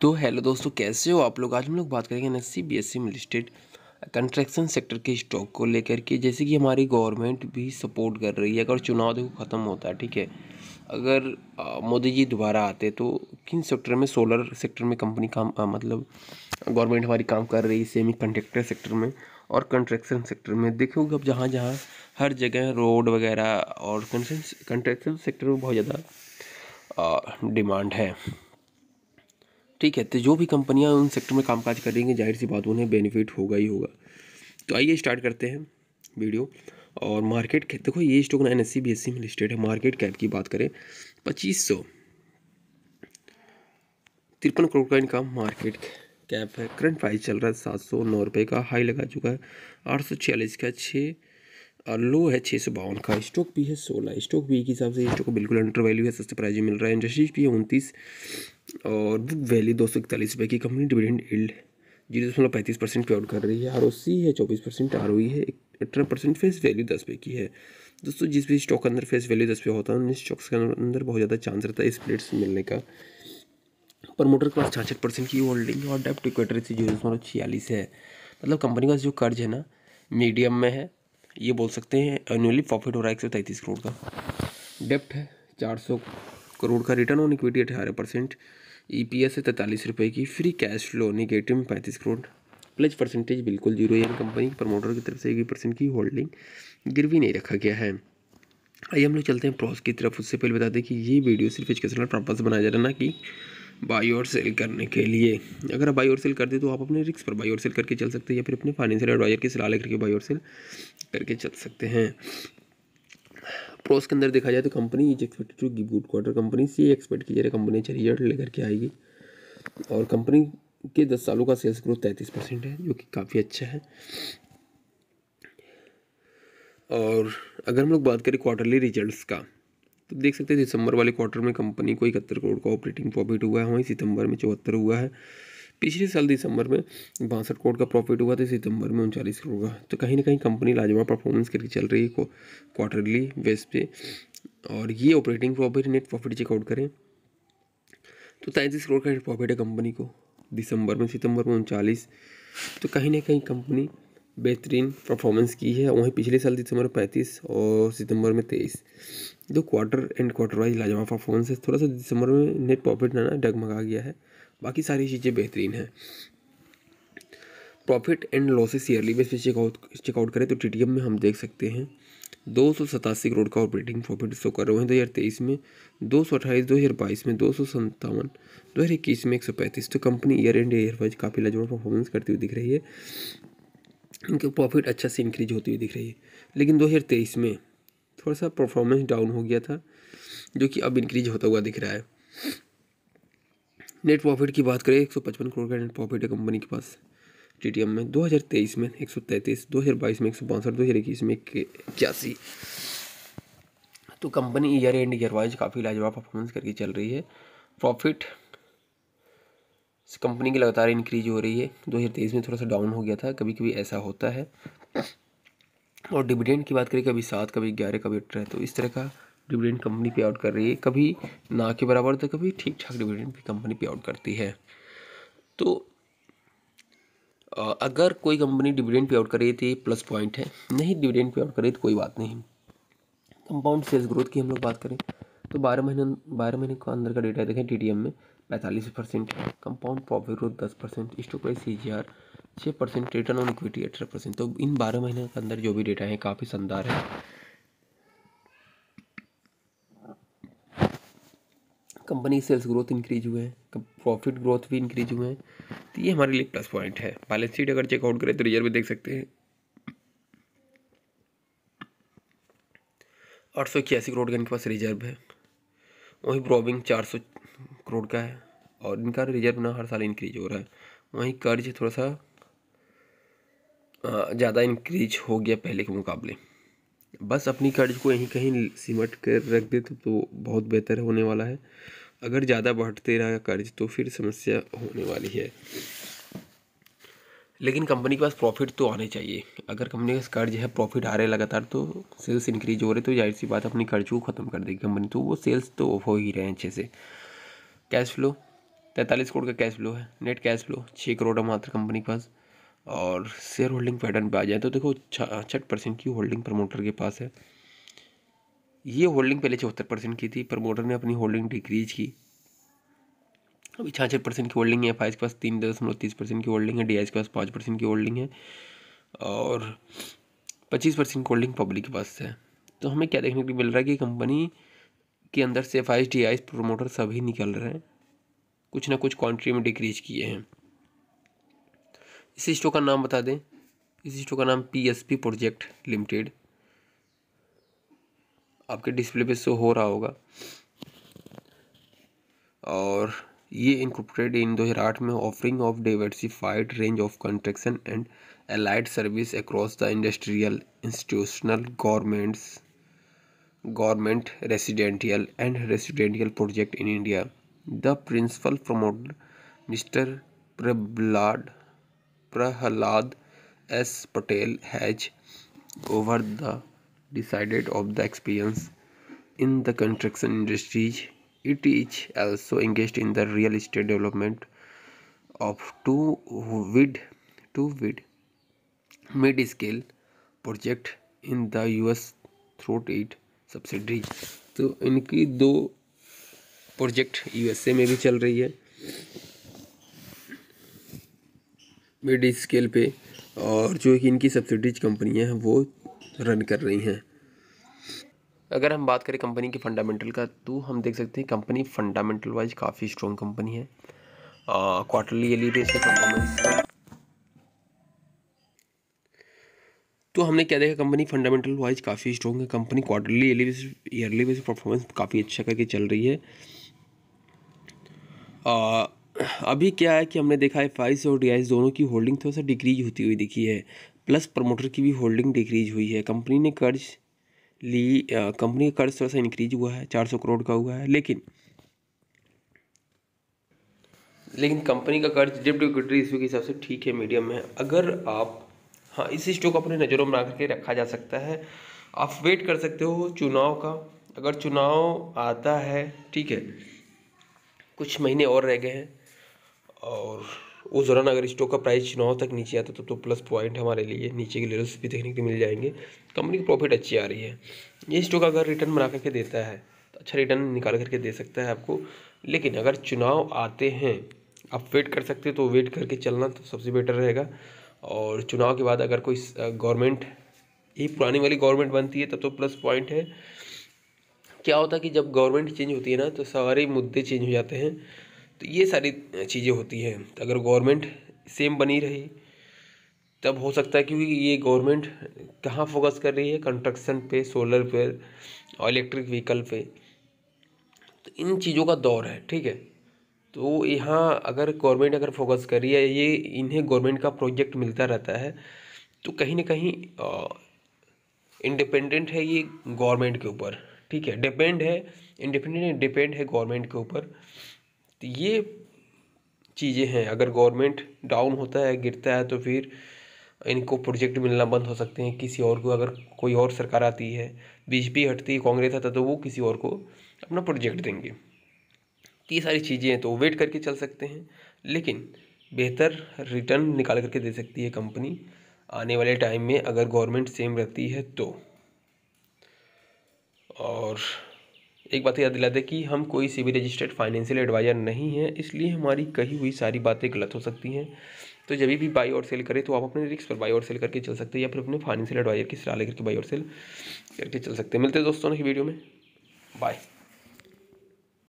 तो हेलो दोस्तों कैसे हो आप लोग आज हम लोग बात करेंगे ना S C B S C में कंस्ट्रक्शन सेक्टर के स्टॉक को लेकर के जैसे कि हमारी गवर्नमेंट भी सपोर्ट कर रही है अगर चुनाव देखो ख़त्म होता है ठीक है अगर मोदी जी दोबारा आते तो किन सेक्टर में सोलर सेक्टर में कंपनी काम आ, मतलब गवर्नमेंट हमारी काम कर रही है सेमी सेक्टर में और कंस्ट्रक्शन सेक्टर में देखोगे अब जहाँ जहाँ हर जगह रोड वगैरह और कंस्ट्रक्शन सेक्टर में बहुत ज़्यादा डिमांड है ठीक है तो जो भी कंपनियां उन सेक्टर में कामकाज करेंगी जाहिर सी बात उन्हें बेनिफिट होगा ही होगा तो आइए स्टार्ट करते हैं वीडियो और मार्केट कैप देखो ये स्टॉक ना एन एस सी में लिस्टेड है मार्केट कैप की बात करें पच्चीस सौ तिरपन करोड़ का इनका मार्केट कैप है करंट प्राइस चल रहा है सात सौ नौ रुपये का हाई लगा चुका है आठ सौ छियालीस का छः और लो है छः सौ बावन का स्टॉक भी है सोलह स्टॉक भी के हिसाब से स्टॉक बिल्कुल अंडर वैल्यू है सस्ते प्राइस मिल रहा है इंडस्ट्रीज भी है उनतीस और बुक वैल्यू दो सौ इकतालीस रुपये की कंपनी डिविडेंड इल्ड जीरो दशमलव पैंतीस परसेंट पे आउट कर रही है आर ओ सी है चौबीस परसेंट आर ओ ई है अठारह परसेंट फेस वैल्यू दस पे की है दोस्तों जिस भी स्टॉक के अंदर फेस वैल्यू दस पे होता है उन स्टॉक्स के अंदर बहुत ज़्यादा चांस रहता है स्प्लिट्स मिलने का प्रमोटर के पास छाछठ परसेंट की होल्डिंग और डेप्ट इक्वेटर से जीरो दशमलव छियालीस है मतलब कंपनी का जो कर्ज है ना मीडियम में है ये बोल सकते हैं एनुअली प्रॉफिट हो रहा है एक सौ तैंतीस करोड़ का डेप्ट है चार सौ करोड़ का रिटर्न ऑन इक्विटी अठारह परसेंट ई पी एस है तैंतालीस रुपये की फ्री कैश फ्लो निगेटिव में पैंतीस करोड़ प्लस परसेंटेज बिल्कुल जीरो यानी कंपनी प्रमोटर की तरफ से एक परसेंट की होल्डिंग गिरवी नहीं रखा गया है आइए हम लोग चलते हैं प्रॉस की तरफ उससे पहले बता दें कि ये वीडियो सिर्फ एजुकेशनल पर्पज़ बनाया जा रहा है ना कि बाई और सेल करने के लिए अगर आप बाई और सेल करते हैं तो आप अपने रिक्स पर बाई और सेल करके चल सकते हैं या फिर अपने फाइनेंशियल एडवाइजर की सलाह लेकर के बाई और सेल करके चल सकते हैं प्रोस के अंदर देखा जाए तो company is expected to give good quarter company से एक्सपेक्ट की जा रही कंपनी अच्छा रिजल्ट लेकर के आएगी और कंपनी के दस सालों का सेल्स ग्रोथ तैंतीस परसेंट है जो कि काफ़ी अच्छा है और अगर हम लोग बात करें क्वार्टरली रिजल्ट्स का तो देख सकते हैं दिसंबर वाले क्वार्टर में कंपनी को इकहत्तर करोड़ का ऑपरेटिंग प्रॉफिट हुआ है वहीं सितंबर में चौहत्तर हुआ है पिछले साल दिसंबर में बासठ करोड़ का प्रॉफिट हुआ तो सितंबर में उनचालीस करोड़ का तो कहीं ना कहीं कंपनी लाजवाब परफॉर्मेंस करके चल रही है क्वार्टरली बेस पे और ये operating profit net profit checkout करें तो तैंतीस करोड़ का नेट प्रॉफिट है कंपनी को दिसंबर में सितंबर में उनचालीस तो कहीं ना कहीं कंपनी बेहतरीन परफॉर्मेंस की है वहीं पिछले साल दिसंबर में पैंतीस और सितंबर में तेईस जो क्वार्टर एंड क्वार्टर वाइज लाजवाब परफॉर्मेंस है थोड़ा सा दिसंबर में नेट प्रॉफिट ना डगमगा गया है बाकी सारी चीज़ें बेहतरीन हैं profit and losses yearly base पे चेकआउट चेकआउट करें तो टी में हम देख सकते हैं दो सौ सतासी करोड़ का ऑपरेटिंग प्रॉफिट शो कर रहे हैं दो हज़ार तेईस में दो सौ अट्ठाईस दो हज़ार बाईस में दो सौ सत्तावन दो हज़ार इक्कीस में एक सौ पैंतीस तो company year end year wise काफ़ी लाजवाब परफॉर्मेंस करती हुई दिख रही है इनके प्रॉफिट अच्छा से इंक्रीज होती हुई दिख रही है लेकिन दो हज़ार तेईस में थोड़ा सा परफॉर्मेंस डाउन हो गया था जो कि अब इंक्रीज होता हुआ दिख रहा है नेट प्रॉफिट की बात करें एक सौ पचपन करोड़ का नेट प्रॉफिट है कंपनी के पास टी एम में दो हज़ार तेईस में एक सौ दो हजार बाईस में एक सौ बासठ दो हज़ार इक्कीस में इक्यासी तो company year end year wise काफ़ी लाजवाब परफॉर्मेंस करके चल रही है प्रॉफिट कंपनी की लगातार इंक्रीज हो रही है दो हज़ार तेईस में थोड़ा सा डाउन हो गया था कभी कभी ऐसा होता है और डिविडेंड की बात करें कभी सात कभी ग्यारह कभी अठारह तो इस तरह का डिविडेंड कंपनी पे आउट कर रही है कभी ना के बराबर तो कभी ठीक ठाक डिविडेंड भी कंपनी पे आउट करती है तो अगर कोई कंपनी डिविडेंड पे आउट कर रही है तो ये प्लस पॉइंट है नहीं डिविडेंड पे आउट करे तो कोई बात नहीं कंपाउंड सेल्स ग्रोथ की हम लोग बात करें तो बारह महीने बारह महीने का अंदर का डेटा देखें टी में पैंतालीस परसेंट कंपाउंड प्रॉफिट ग्रोथ दस percent stock price C G R छः परसेंट रिटर्न ऑन इक्विटी अठारह परसेंट तो इन बारह महीने के अंदर जो भी डेटा है काफ़ी शानदार है कंपनी सेल्स ग्रोथ इंक्रीज हुए हैं प्रॉफिट ग्रोथ भी इंक्रीज हुए हैं तो ये हमारे लिए प्लस पॉइंट है बैलेंस शीट अगर चेकआउट करें तो रिजर्व देख सकते हैं आठ सौ इक्यासी करोड़ का इनके पास रिजर्व है वहीं ब्रॉबिंग चार सौ करोड़ का है और इनका रिजर्व ना हर साल इंक्रीज हो रहा है वहीं कर्ज थोड़ा सा ज़्यादा इंक्रीज हो गया पहले के मुकाबले बस अपनी कर्ज को यहीं कहीं सिमट कर रख दे तो, तो बहुत बेहतर होने वाला है अगर ज़्यादा बढ़ते रहा कर्ज तो फिर समस्या होने वाली है लेकिन कंपनी के पास प्रॉफिट तो आने चाहिए अगर कंपनी का कर्ज है प्रॉफिट आ रहे लगातार तो सेल्स इंक्रीज हो रहे तो जाहिर सी बात अपनी कर्ज को ख़त्म कर देगी कंपनी तो वो सेल्स तो हो ही रहे हैं अच्छे से कैश फ्लो तैंतालीस करोड़ का कैश फ्लो है नेट कैश फ्लो छः करोड़ मात्र कंपनी के पास और शेयर होल्डिंग पैटर्न पे आ जाए तो देखो छठ परसेंट की होल्डिंग प्रमोटर के पास है ये होल्डिंग पहले चौहत्तर परसेंट की थी प्रमोटर ने अपनी होल्डिंग डिक्रीज की अभी छाछठ परसेंट की होल्डिंग है एफ के पास तीन दशमलव तीस परसेंट की होल्डिंग है डी के पास पाँच परसेंट की होल्डिंग है और पच्चीस परसेंट की होल्डिंग पब्लिक के पास है तो हमें क्या देखने को मिल रहा है कि कंपनी के अंदर से एफ आई प्रमोटर सभी निकल रहे हैं कुछ ना कुछ क्वान्टिटी में डिक्रीज किए हैं इस स्टो का नाम बता दें इस स्टो का नाम पीएसपी प्रोजेक्ट लिमिटेड आपके डिस्प्ले पे शो हो रहा होगा और ये इनकॉर्पोरेट इन 2008 में offering of diversified range of construction and allied service across the industrial institutional governments government residential and residential project in India the principal promoter mister प्रबलाड Prahlad S Patel has over the decided of the experience in the construction industries it is also engage in the real estate development of to with to with mid scale project in the U S through it subsidies तो इनकी दो project U S A में भी चल रही है mid scale पे और जो कि इनकी सब्सिडीज कंपनियां हैं वो रन कर रही हैं अगर हम बात करें कंपनी के फंडामेंटल का तो हम देख सकते हैं कंपनी फंडामेंटल वाइज काफ़ी स्ट्रॉन्ग कंपनी है क्वार्टरली एली बेस परफॉर्मेंस तो हमने क्या देखा कंपनी फंडामेंटल वाइज काफ़ी स्ट्रॉन्ग है company quarterly yearly base yearly base performance काफ़ी अच्छा करके चल रही है आ, अभी क्या है कि हमने देखा एफ और डी दोनों की होल्डिंग थोड़ा सा डिक्रीज होती हुई दिखी है प्लस प्रमोटर की भी होल्डिंग डिक्रीज हुई है कंपनी ने कर्ज ली कंपनी का कर्ज थोड़ा सा इंक्रीज हुआ है चार सौ करोड़ का हुआ है लेकिन लेकिन कंपनी का कर्ज डिप्ट इक्विटी रेशियो के हिसाब से ठीक है मीडियम है अगर आप हाँ इस स्टॉक को अपनी नज़रों में रख के रखा जा सकता है आप वेट कर सकते हो चुनाव का अगर चुनाव आता है ठीक है कुछ महीने और रह गए हैं और उस दौरान अगर स्टॉक का प्राइस नौ तक नीचे आता तो तो प्लस पॉइंट हमारे लिए नीचे के लेवल्स भी देखने को मिल जाएंगे कंपनी की प्रॉफिट अच्छी आ रही है ये स्टॉक अगर रिटर्न बना करके देता है तो अच्छा रिटर्न निकाल करके दे सकता है आपको लेकिन अगर चुनाव आते हैं आप वेट कर सकते हो तो वेट करके चलना तो सबसे बेटर रहेगा और चुनाव के बाद अगर कोई गवर्नमेंट ये पुरानी वाली गवर्नमेंट बनती है तब तो प्लस तो पॉइंट है क्या होता है कि जब गवर्नमेंट चेंज होती है ना तो सारे मुद्दे चेंज हो जाते हैं तो ये सारी चीज़ें होती है तो अगर गवर्नमेंट सेम बनी रही तब हो सकता है क्योंकि ये गवर्नमेंट कहाँ फोकस कर रही है कंस्ट्रक्शन पे सोलर पे और इलेक्ट्रिक व्हीकल पे तो इन चीज़ों का दौर है ठीक है तो यहाँ अगर गवर्नमेंट अगर फोकस कर रही है ये इन्हें गवर्नमेंट का प्रोजेक्ट मिलता रहता है तो कहीं ना कहीं इंडिपेंडेंट है ये गवर्नमेंट के ऊपर ठीक है डिपेंड है इंडिपेंडेंट डिपेंड है गवर्नमेंट के ऊपर तो ये चीज़ें हैं अगर गवर्नमेंट डाउन होता है गिरता है तो फिर इनको प्रोजेक्ट मिलना बंद हो सकते हैं किसी और को अगर कोई और सरकार आती है बीजेपी हटती है कांग्रेस आता तो वो किसी और को अपना प्रोजेक्ट देंगे तो ये सारी चीज़ें हैं तो वेट करके चल सकते हैं लेकिन बेहतर रिटर्न निकाल करके दे सकती है कंपनी आने वाले टाइम में अगर गवर्नमेंट सेम रहती है तो और एक बात याद दिला दें कि हम कोई सी भी रजिस्टर्ड फाइनेंशियल एडवाइज़र नहीं है इसलिए हमारी कही हुई सारी बातें गलत हो सकती हैं तो जब भी बाई और सेल करें तो आप अपने रिक्स पर बाई और सेल करके चल सकते हैं या फिर अपने फाइनेंशियल एडवाइज़र की सलाह लेकर के बाई और सेल करके चल सकते हैं मिलते हैं दोस्तों की वीडियो में बाय